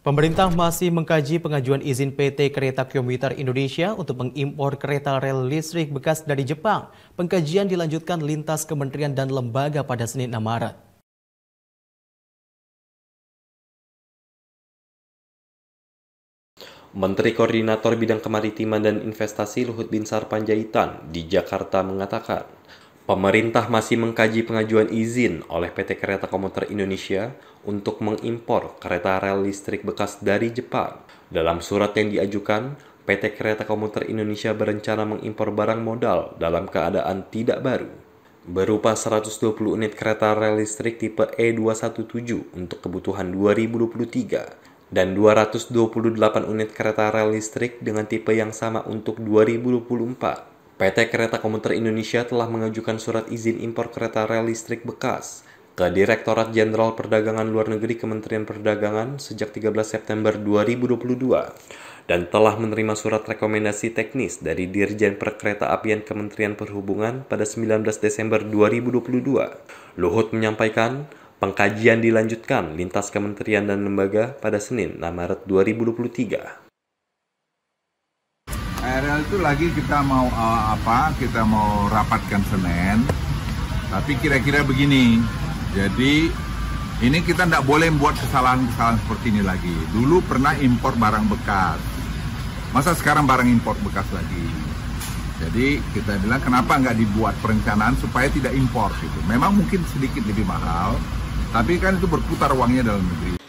Pemerintah masih mengkaji pengajuan izin PT Kereta Komuter Indonesia untuk mengimpor kereta rel listrik bekas dari Jepang. Pengkajian dilanjutkan lintas kementerian dan lembaga pada Senin 6 Maret. Menteri Koordinator Bidang Kemaritiman dan Investasi Luhut Binsar Panjaitan di Jakarta mengatakan, Pemerintah masih mengkaji pengajuan izin oleh PT Kereta Komuter Indonesia untuk mengimpor kereta rel listrik bekas dari Jepang. Dalam surat yang diajukan, PT Kereta Komuter Indonesia berencana mengimpor barang modal dalam keadaan tidak baru, berupa 120 unit kereta rel listrik tipe E217 untuk kebutuhan 2023 dan 228 unit kereta rel listrik dengan tipe yang sama untuk 2024. PT Kereta Komuter Indonesia telah mengajukan surat izin impor kereta rel listrik bekas ke Direktorat Jenderal Perdagangan Luar Negeri Kementerian Perdagangan sejak 13 September 2022 dan telah menerima surat rekomendasi teknis dari Dirjen Perkereta Apian Kementerian Perhubungan pada 19 Desember 2022. Luhut menyampaikan, pengkajian dilanjutkan lintas kementerian dan lembaga pada Senin 6 Maret 2023. RL itu lagi kita mau uh, apa? Kita mau rapatkan Senin. Tapi kira-kira begini. Jadi ini kita tidak boleh buat kesalahan-kesalahan seperti ini lagi. Dulu pernah impor barang bekas. Masa sekarang barang impor bekas lagi? Jadi kita bilang kenapa nggak dibuat perencanaan supaya tidak impor gitu. Memang mungkin sedikit lebih mahal, tapi kan itu berputar uangnya dalam negeri.